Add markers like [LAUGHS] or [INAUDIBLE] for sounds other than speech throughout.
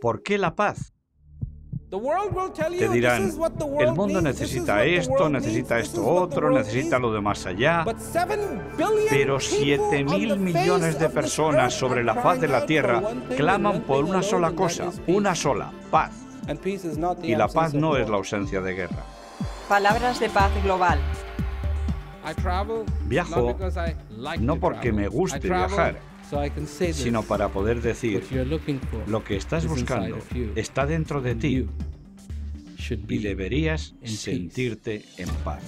¿Por qué la paz? Te dirán, el mundo necesita esto, necesita esto otro, necesita lo de más allá. Pero 7 mil millones de personas sobre la faz de la tierra claman por una sola cosa, una sola, paz. Y la paz no es la ausencia de guerra. Palabras de paz global. Viajo no porque me guste viajar sino para poder decir, lo que estás buscando está dentro de ti y deberías sentirte en paz.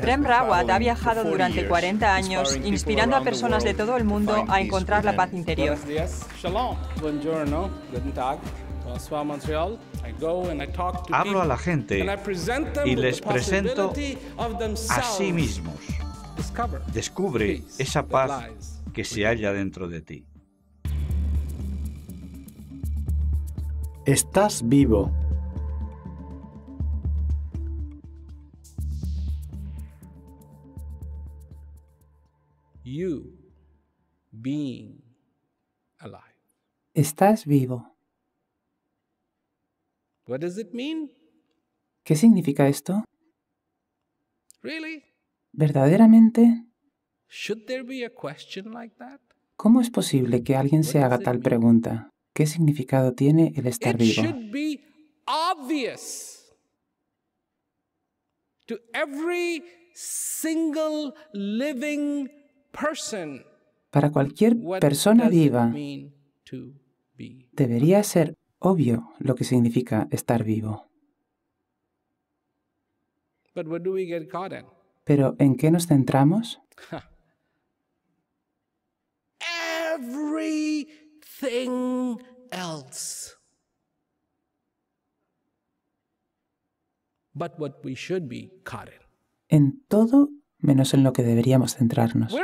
Prem Rawat ha viajado durante 40 años inspirando a personas de todo el mundo a encontrar la paz interior. Uh, Hablo a la gente y les presento a sí mismos. Descubre esa paz que se halla dentro de ti. Estás vivo. You being alive. Estás vivo. What does it mean? ¿Qué significa esto? Really? ¿Verdaderamente? ¿Cómo es posible que alguien se haga tal pregunta? ¿Qué significado tiene el estar vivo? Para cualquier persona viva debería ser obvio lo que significa estar vivo. Pero ¿en qué nos centramos? En todo menos en lo que deberíamos centrarnos.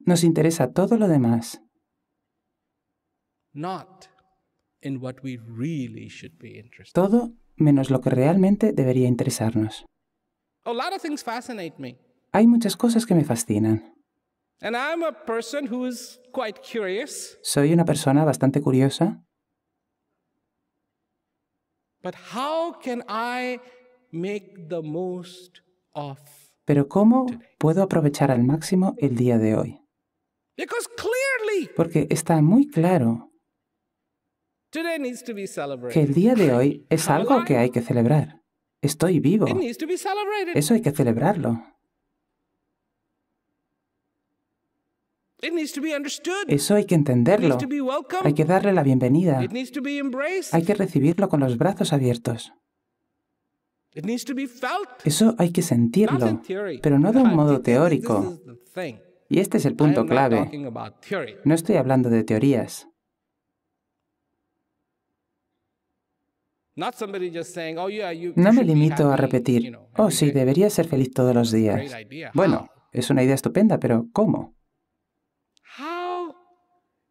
Nos interesa todo lo demás. Todo menos lo que realmente debería interesarnos. Hay muchas cosas que me fascinan. Soy una persona bastante curiosa. Pero ¿cómo puedo aprovechar al máximo el día de hoy? Porque está muy claro que el día de hoy es algo que hay que celebrar. Estoy vivo. Eso hay que celebrarlo. Eso hay que entenderlo. Hay que darle la bienvenida. Hay que recibirlo con los brazos abiertos. Eso hay que sentirlo, pero no de un [LAUGHS] modo teórico. Y este es el punto clave. No estoy hablando de teorías. Oh, no me limito a repetir, oh sí, debería ser feliz todos los días. Bueno, ah. es una idea estupenda, pero ¿cómo?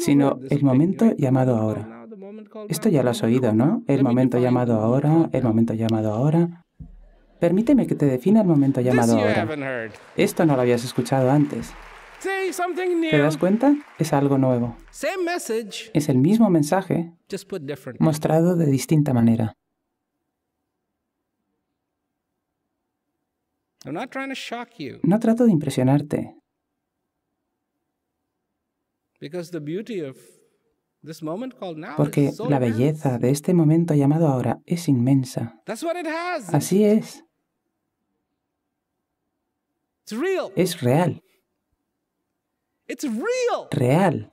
sino el momento llamado ahora. Esto ya lo has oído, ¿no? El momento llamado ahora, el momento llamado ahora. Permíteme que te defina el momento llamado ahora. Esto no lo habías escuchado antes. ¿Te das cuenta? Es algo nuevo. Es el mismo mensaje mostrado de distinta manera. No trato de impresionarte. Porque la belleza de este momento llamado ahora es inmensa. Así es. Es real. Real.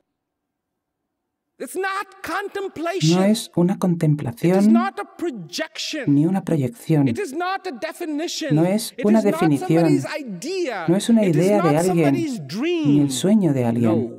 No es una contemplación ni una proyección. No es una definición. No es una idea de alguien ni el sueño de alguien.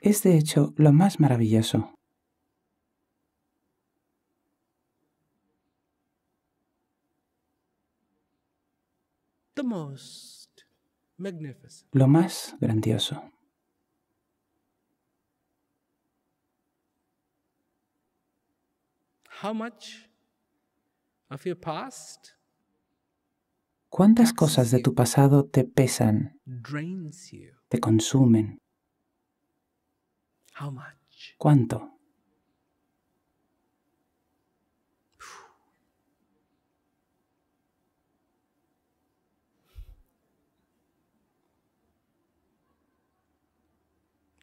es de hecho lo más maravilloso. Lo más grandioso. ¿Cuántas cosas de tu pasado te pesan, te consumen? How much? ¿Cuánto?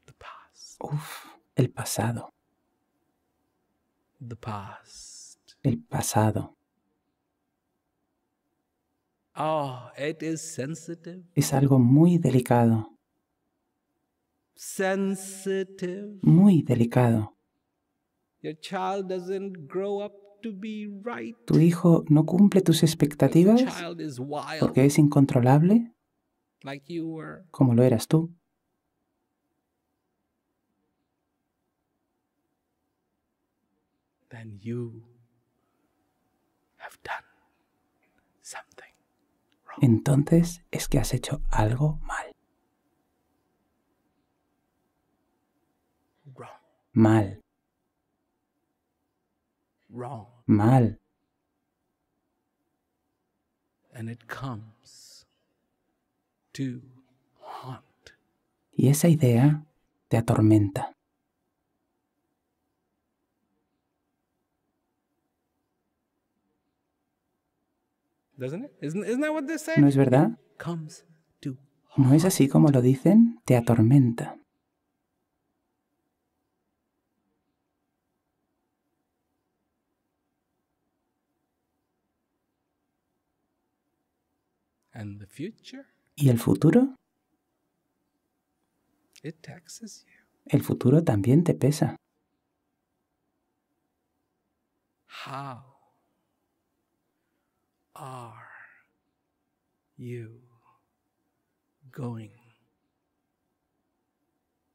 The past. Uf, el pasado. The past. El pasado. Oh, it is sensitive. Es algo muy delicado muy delicado. ¿Tu hijo no cumple tus expectativas porque es incontrolable como lo eras tú? Entonces es que has hecho algo mal. mal, mal. Y esa idea te atormenta. ¿No es verdad? ¿No es así como lo dicen? Te atormenta. And the future? ¿Y el futuro? It taxes you. El futuro también te pesa. How are you going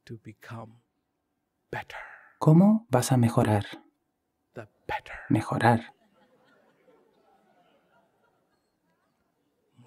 to become better? ¿Cómo vas a mejorar? The better. Mejorar.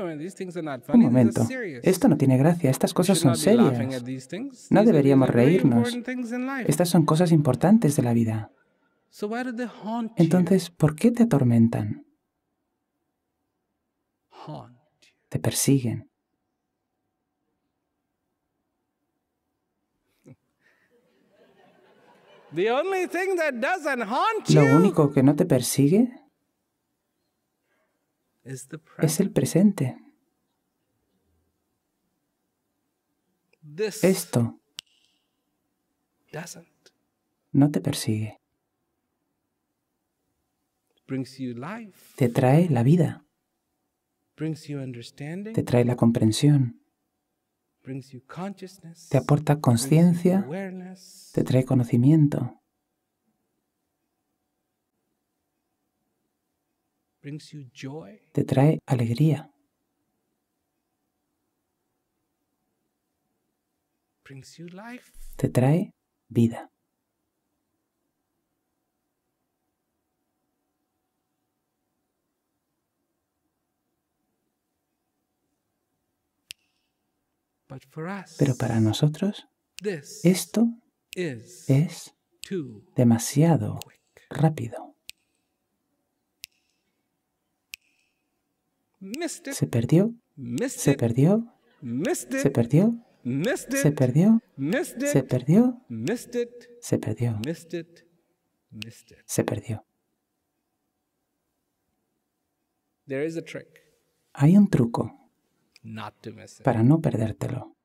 Un momento, esto no tiene gracia, estas cosas son serias. No deberíamos reírnos. Estas son cosas importantes de la vida. Entonces, ¿por qué te atormentan? Te persiguen. Lo único que no te persigue es el presente. Esto no te persigue. Te trae la vida. Te trae la comprensión. Te aporta conciencia. Te trae conocimiento. te trae alegría, te trae vida. Pero para nosotros, esto es demasiado rápido. Se perdió. Se perdió. Se perdió. Se perdió. Se perdió. Se perdió. Se perdió. Hay un truco para no perdértelo.